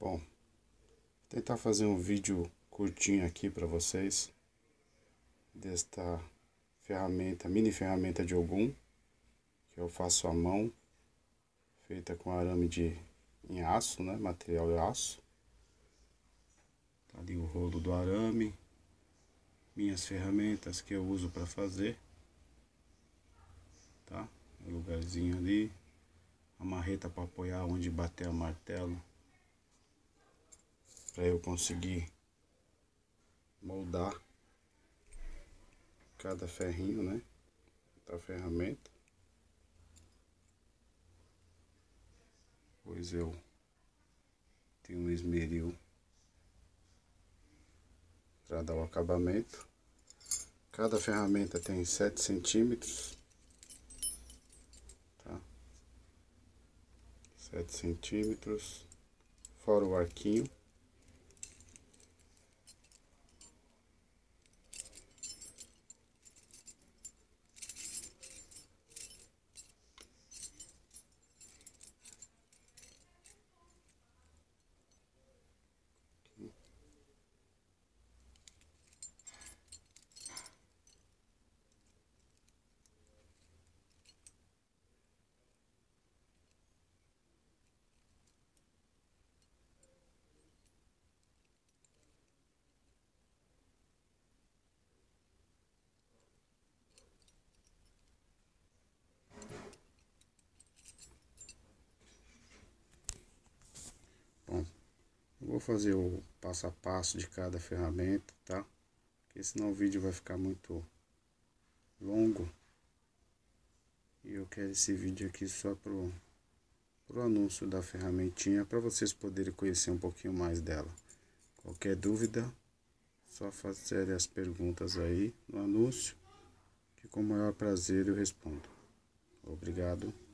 Bom, tentar fazer um vídeo curtinho aqui para vocês desta ferramenta, mini ferramenta de Ogum, que eu faço à mão, feita com arame de em aço, né, material de aço. Tá ali o rolo do arame, minhas ferramentas que eu uso para fazer. Tá? Um lugarzinho ali, a marreta para apoiar onde bater a martelo para eu conseguir moldar cada ferrinho, né? Da ferramenta. Pois eu tenho um esmeril para dar o acabamento. Cada ferramenta tem 7 centímetros. Tá? 7 centímetros. Fora o arquinho. vou fazer o passo a passo de cada ferramenta, tá? Porque senão o vídeo vai ficar muito longo. E eu quero esse vídeo aqui só pro, pro anúncio da ferramentinha, para vocês poderem conhecer um pouquinho mais dela. Qualquer dúvida, só fazer as perguntas aí no anúncio, que com o maior prazer eu respondo. Obrigado.